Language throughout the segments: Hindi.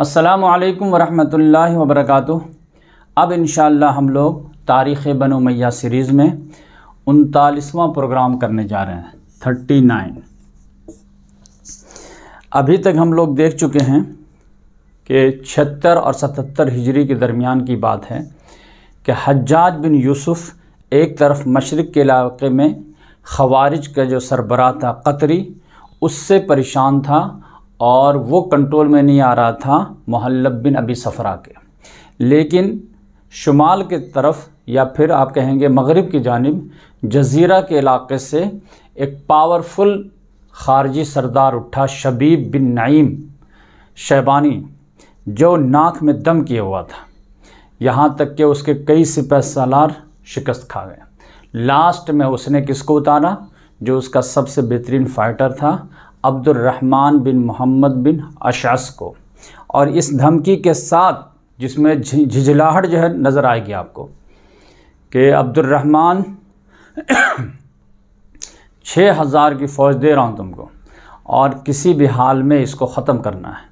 असलकम वरहमल वबरक अब इन हम लोग तारीख़ बन मैया सीरीज़ में उनतालीसवां प्रोग्राम करने जा रहे हैं थर्टी नाइन अभी तक हम लोग देख चुके हैं कि छिहत्तर और सतहत्तर हिजरी के दरमियान की बात है कि हज्जाज बिन यूसुफ़ एक तरफ मशरक़ के इलाके में खवारिज का जो सरबरा था कतरी उससे परेशान था और वो कंट्रोल में नहीं आ रहा था महलब बिन अबी सफ़रा के लेकिन शुमाल के तरफ या फिर आप कहेंगे मगरब की जानब जजीरा के इलाके से एक पावरफुल खारजी सरदार उठा शबीब बिन नईम शैबानी जो नाक में दम किए हुआ था यहाँ तक कि उसके कई सिपह सालार शिकस्त खा गए लास्ट में उसने किसको उतारा जो उसका सबसे बेहतरीन फाइटर था अब्दुलरहमान बिन मोहम्मद बिन अशास को और इस धमकी के साथ जिसमें झिझलाहट जो है नज़र आएगी आपको कि अब्दुलरहमान छः हज़ार की फ़ौज दे रहा हूँ तुमको और किसी भी हाल में इसको ख़त्म करना है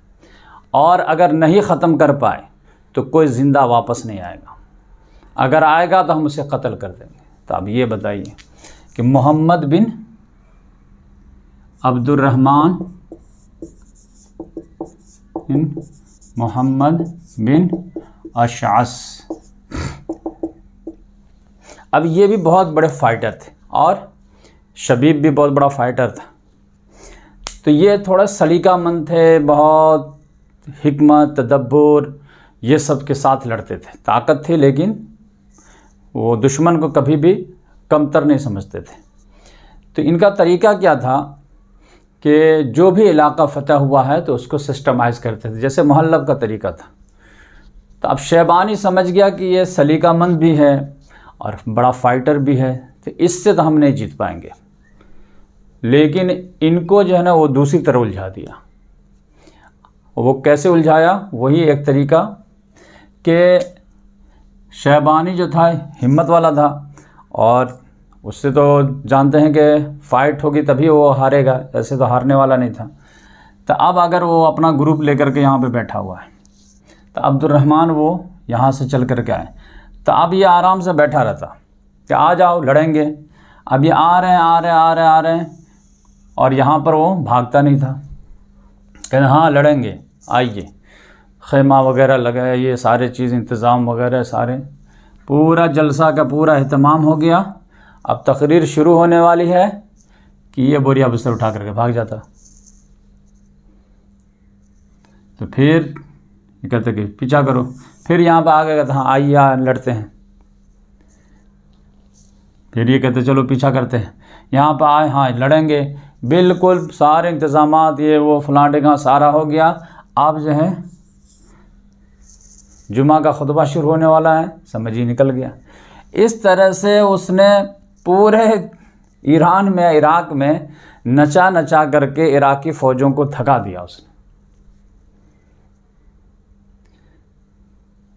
और अगर नहीं ख़त्म कर पाए तो कोई ज़िंदा वापस नहीं आएगा अगर आएगा तो हम उसे कत्ल कर देंगे तो आप ये बताइए कि मोहम्मद बिन अब्दुलरहमान बिन मोहम्मद बिन अशास अब ये भी बहुत बड़े फाइटर थे और शबीब भी बहुत बड़ा फाइटर था तो ये थोड़ा सलीका मंद थे बहुत हमत तदब्बर ये सब के साथ लड़ते थे ताकत थी लेकिन वो दुश्मन को कभी भी कमतर नहीं समझते थे तो इनका तरीका क्या था कि जो भी इलाका फतह हुआ है तो उसको सिस्टमाइज़ करते थे जैसे महल्लब का तरीका था तो अब शैबानी समझ गया कि ये सलीकामंद भी है और बड़ा फाइटर भी है तो इससे तो हम नहीं जीत पाएंगे लेकिन इनको जो है ना वो दूसरी तरह उलझा दिया वो कैसे उलझाया वही एक तरीका कि शैबानी जो था हिम्मत वाला था और उससे तो जानते हैं कि फाइट होगी तभी वो हारेगा ऐसे तो हारने वाला नहीं था तो अब अगर वो अपना ग्रुप लेकर के यहाँ पे बैठा हुआ है तो अब्दुलरहमान वो यहाँ से चल कर के आए तो अब ये आराम से बैठा रहता कि आ जाओ लड़ेंगे अब ये आ रहे हैं आ रहे हैं आ रहे हैं आ रहे हैं और यहाँ पर वो भागता नहीं था कहते हाँ लड़ेंगे आइए खेमा वगैरह लगाए ये सारे चीज़ इंतज़ाम वगैरह सारे पूरा जलसा का पूरा अहतमाम हो गया अब तकरीर शुरू होने वाली है कि ये बोरिया बिस्तर उठा करके भाग जाता तो फिर कहते कि पीछा करो फिर यहाँ पर आगे कहते हाँ आइए लड़ते हैं फिर ये कहते चलो पीछा करते हैं यहाँ पर आए हाँ लड़ेंगे बिल्कुल सारे इंतज़ाम ये वो फलाटे का सारा हो गया आप जो है जुमा का खुतबा शुरू होने वाला है समझ ही निकल गया इस तरह से उसने पूरे ईरान में इराक में नचा नचा करके इराकी फ़ौजों को थका दिया उसने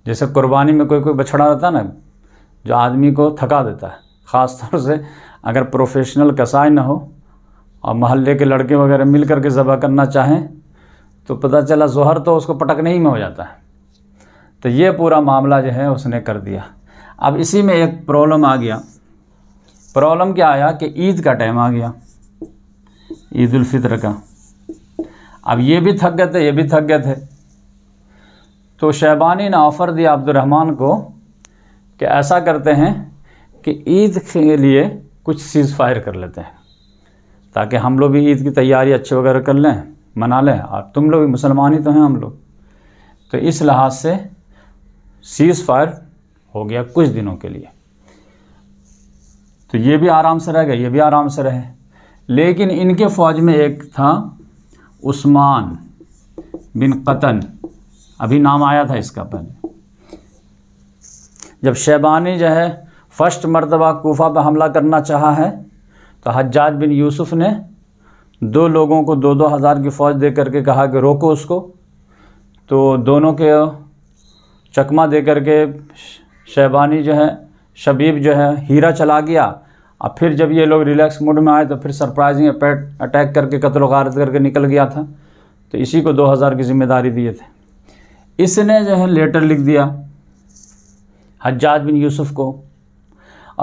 जैसे कुर्बानी में कोई कोई बछड़ा रहता है ना जो आदमी को थका देता है ख़ास तौर से अगर प्रोफेशनल कसाई ना हो और महल्ले के लड़के वगैरह मिल कर के ज़बह करना चाहें तो पता चला जहर तो उसको पटकने ही में हो जाता है तो ये पूरा मामला जो है उसने कर दिया अब इसी में एक प्रॉब्लम आ गया प्रॉब्लम क्या आया कि ईद का टाइम आ गया ईदालफ़ितर का अब ये भी थक गए थे ये भी थक गए थे तो शहबानी ने ऑफ़र दिया अब्दुलरहमान को कि ऐसा करते हैं कि ईद के लिए कुछ सीज़ फायर कर लेते हैं ताकि हम लोग भी ईद की तैयारी अच्छे वगैरह कर लें मना लें और तुम लोग भी मुसलमान ही तो हैं हम लोग तो इस लिहाज से सीज़ फायर हो गया कुछ दिनों के लिए तो ये भी आराम से रहेगा ये भी आराम से रहे लेकिन इनके फ़ौज में एक था उस्मान बिन कतन अभी नाम आया था इसका पहले जब शैबानी जो है फ़र्स्ट मरतबा कोफा पर हमला करना चाहा है तो हज्जाज बिन यूसुफ ने दो लोगों को दो दो हज़ार की फ़ौज दे करके कहा कि रोको उसको तो दोनों के चकमा दे करके शैबानी जो है शबीब जो है हीरा चला गया और फिर जब ये लोग रिलैक्स मूड में आए तो फिर सरप्राइजिंग अटैक अटैक करके कत्ल वारत करके निकल गया था तो इसी को 2000 की जिम्मेदारी दिए थे इसने जो है लेटर लिख दिया हज्जाज बिन यूसुफ को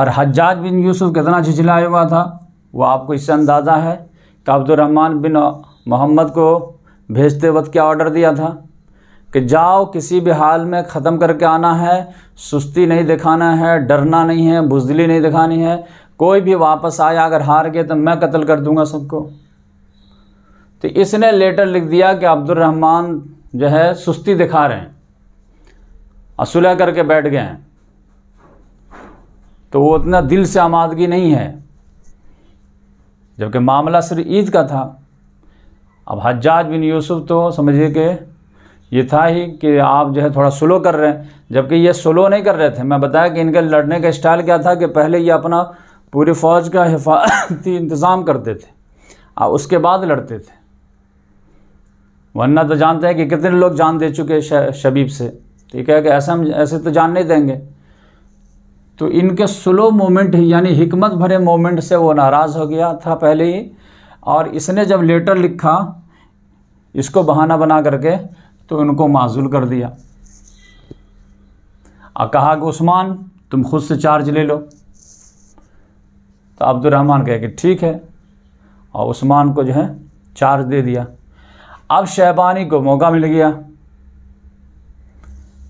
और हज्जाज बिन यूसुफ कितना झिझलाया हुआ था वो आपको इससे अंदाज़ा है कि अब्दुलरहमान बिन मोहम्मद को भेजते वक्त क्या ऑर्डर दिया था कि जाओ किसी भी हाल में ख़त्म करके आना है सुस्ती नहीं दिखाना है डरना नहीं है बुजदली नहीं दिखानी है कोई भी वापस आया अगर हार गए तो मैं कत्ल कर दूंगा सबको तो इसने लेटर लिख दिया कि अब्दुलरहमान जो है सुस्ती दिखा रहे हैं और सुलह करके बैठ गए हैं तो वो उतना दिल से आमादगी नहीं है जबकि मामला सिर्फ ईद का था अब हजाज बिन यूसुफ तो समझिए कि ये था ही कि आप जो है थोड़ा स्लो कर रहे हैं जबकि ये स्लो नहीं कर रहे थे मैं बताया कि इनके लड़ने का स्टाइल क्या था कि पहले ये अपना पूरी फ़ौज का हिफाजती इंतज़ाम करते थे और उसके बाद लड़ते थे वरना तो जानते हैं कि कितने लोग जान दे चुके शबीब से ठीक है कि ऐसा हम ऐसे तो जान नहीं देंगे तो इनके स्लो मोमेंट ही यानी हिकमत भरे मोमेंट से वो नाराज़ हो गया था पहले ही और इसने जब लेटर लिखा इसको बहाना बना करके तो इनको माजूल कर दिया और कहा कि उस्मान तुम खुद से चार्ज ले लो तो अब्दुलरहमान कहे कि ठीक है और उस्मान को जो है चार्ज दे दिया अब शहबानी को मौका मिल गया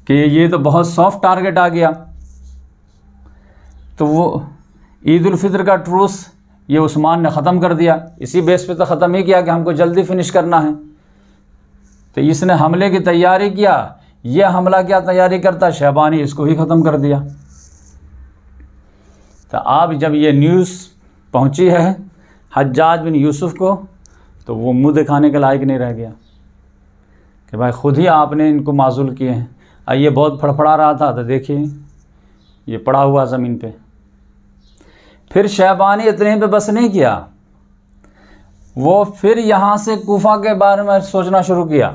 कि ये तो बहुत सॉफ्ट टारगेट आ गया तो वो ईदालफ़ितर का ट्रूस ये उस्मान ने ख़त्म कर दिया इसी बेस पे तो ख़त्म ही किया कि हमको जल्दी फिनिश करना है तो इसने हमले की तैयारी किया यह हमला क्या तैयारी करता शहबानी इसको ही ख़त्म कर दिया तो आप जब ये न्यूज़ पहुंची है हज्जाज बिन यूसुफ को तो वो मुंह दिखाने के लायक नहीं रह गया कि भाई ख़ुद ही आपने इनको माजूल किए हैं और ये बहुत फड़फड़ा रहा था तो देखिए ये पड़ा हुआ ज़मीन पे फिर शहबानी इतने पे बस नहीं किया वो फिर यहाँ से कोफा के बारे में सोचना शुरू किया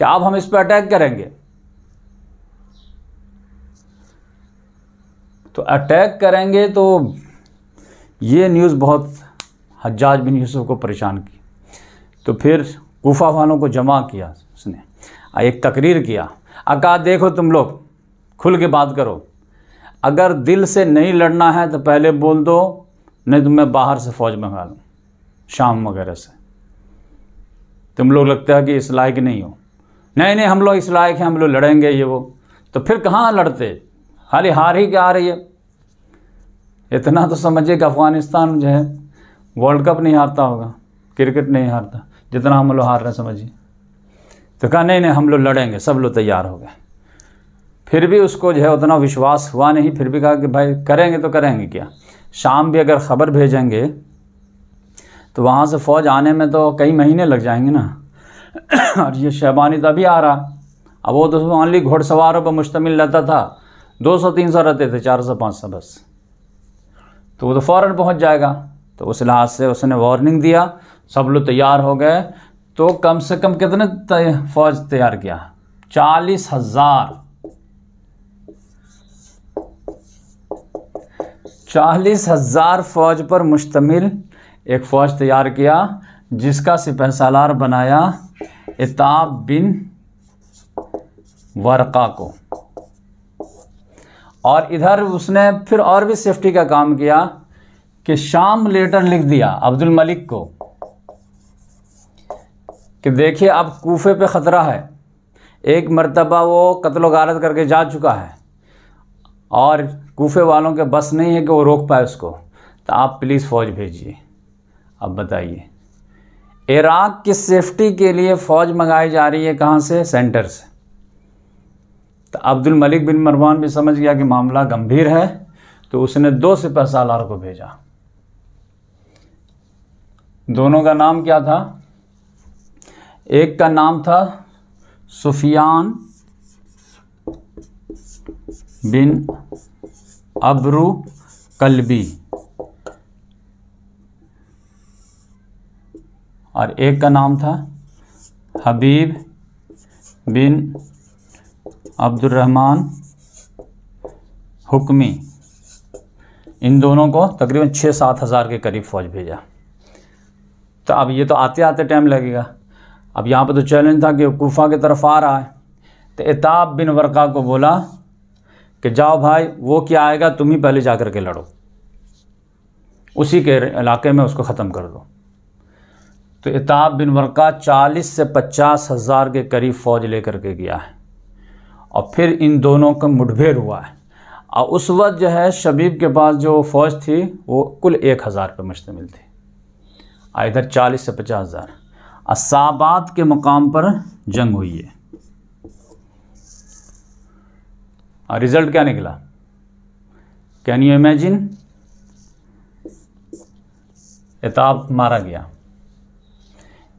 कि आप हम इस पर अटैक करेंगे तो अटैक करेंगे तो ये न्यूज़ बहुत हजाज बिन यूसुफ को परेशान की तो फिर गुफा वालों को जमा किया उसने एक तकरीर किया अका देखो तुम लोग खुल के बात करो अगर दिल से नहीं लड़ना है तो पहले बोल दो नहीं तो मैं बाहर से फ़ौज मंगा लूँ शाम वगैरह से तुम लोग लगता है कि इस लायक नहीं हो नहीं नहीं हम लोग इस लायक हैं हम लोग लड़ेंगे ये वो तो फिर कहाँ लड़ते खाली हार ही क्या आ रही है इतना तो समझिए कि अफ़गानिस्तान जो है वर्ल्ड कप नहीं हारता होगा क्रिकेट नहीं हारता जितना हम लोग हार रहे समझिए तो कहा नहीं नहीं हम लोग लड़ेंगे सब लोग तैयार हो गए फिर भी उसको जो है उतना विश्वास हुआ नहीं फिर भी कहा कि भाई करेंगे तो करेंगे क्या शाम भी अगर ख़बर भेजेंगे तो वहाँ से फ़ौज आने में तो कई महीने लग जाएंगे ना और ये शहबानी तभी आ रहा अब वो तो ओनली घोड़सवारों पर मुश्तमिल रहता था दो सौ तीन सौ रहते थे चार सौ पाँच सौ बस तो वो तो फ़ौर पहुँच जाएगा तो उस लिहाज से उसने वार्निंग दिया सब लोग तैयार हो गए तो कम से कम कितने फ़ौज तैयार किया चालीस हज़ार चालीस हज़ार फ़ौज पर मुश्तमिल एक फ़ौज तैयार किया जिसका सिपह सालार बनाया इताब बिन वरक़ा को और इधर उसने फिर और भी सेफ्टी का काम किया कि शाम लेटर लिख दिया अब्दुल मलिक को कि देखिए अब कोफे पे ख़तरा है एक मरतबा वो कत्ल गारत करके जा चुका है और कोफे वालों के बस नहीं है कि वो रोक पाए उसको तो आप प्लीज़ फ़ौज भेजिए अब बताइए इराक की सेफ्टी के लिए फ़ौज मंगाई जा रही है कहाँ से सेंटर से तो अब्दुल मलिक बिन मरवान भी समझ गया कि मामला गंभीर है तो उसने दो सिपह सालार को भेजा दोनों का नाम क्या था एक का नाम था सुफियान बिन अबरू कलबी और एक का नाम था हबीब बिन अब्दुलरहमान हुक्मी इन दोनों को तकरीबन छः सात हज़ार के करीब फ़ौज भेजा तो अब ये तो आते आते टाइम लगेगा अब यहाँ पर तो चैलेंज था कि कोफा की तरफ आ रहा है तो एताब बिन वर्का को बोला कि जाओ भाई वो क्या आएगा तुम ही पहले जा कर के लड़ो उसी के इलाके में उसको ख़त्म कर दो तो एताब बिन वर्क़ा चालीस से पचास हज़ार के करीब फ़ौज लेकर के गया है और फिर इन दोनों का मुठभेड़ हुआ है और उस वक्त जो है शबीब के पास जो फ़ौज थी वो कुल एक हज़ार पर मुश्तमिल थी और इधर चालीस से पचास हज़ार असाबाद के मकाम पर जंग हुई है और रिज़ल्ट क्या निकला कैन यू इमेजिन एताब मारा गया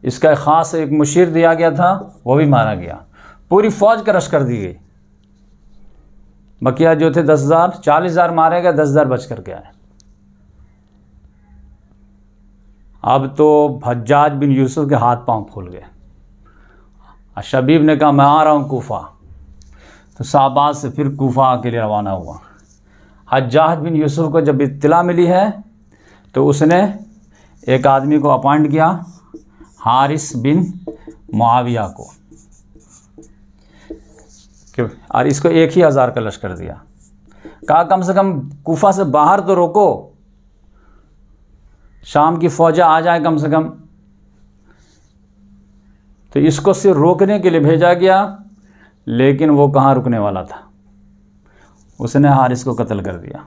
इसका ख़ास एक मुशीर दिया गया था वो भी मारा गया पूरी फौज क्रश कर दी गई बकिया जो थे दस हज़ार चालीस हज़ार मारे गए दस हज़ार बच कर के आए अब तो भज्जाज बिन यूसुफ के हाथ पांव फूल गए शबीब ने कहा मैं आ रहा हूँ कोफा तो शाहबाद से फिर कोफा के लिए रवाना हुआ हजाज बिन यूसुफ को जब इतला मिली है तो उसने एक आदमी को अपॉइंट किया हारिस बिन मुआविया को और इसको एक ही हज़ार का लश्कर दिया कहा कम से कम कोफा से बाहर तो रोको शाम की फौजा आ जाए कम से कम तो इसको सिर्फ रोकने के लिए भेजा गया लेकिन वो कहाँ रुकने वाला था उसने हारिस को कत्ल कर दिया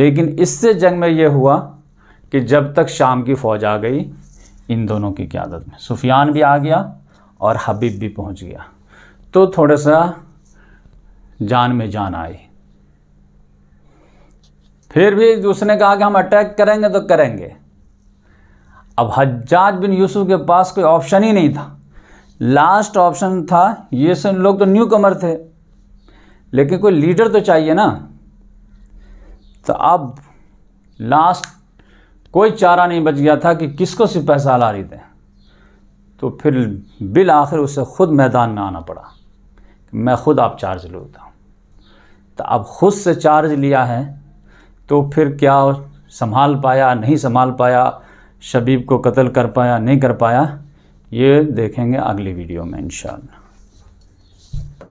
लेकिन इससे जंग में यह हुआ कि जब तक शाम की फ़ौज आ गई इन दोनों की क्यादत में सुफियान भी आ गया और हबीब भी पहुंच गया तो थोड़ा सा जान में जान आई फिर भी उसने कहा कि हम अटैक करेंगे तो करेंगे अब हज्जाज बिन यूसुफ के पास कोई ऑप्शन ही नहीं था लास्ट ऑप्शन था ये सब लोग तो न्यू कमर थे लेकिन कोई लीडर तो चाहिए ना तो अब लास्ट कोई चारा नहीं बच गया था कि किसको सिपह सालारी दें तो फिर बिल आखिर उसे ख़ुद मैदान में आना पड़ा कि मैं ख़ुद आप चार्ज लेता तो अब ख़ुद से चार्ज लिया है तो फिर क्या संभाल पाया नहीं संभाल पाया शबीब को कत्ल कर पाया नहीं कर पाया ये देखेंगे अगली वीडियो में इंशाल्लाह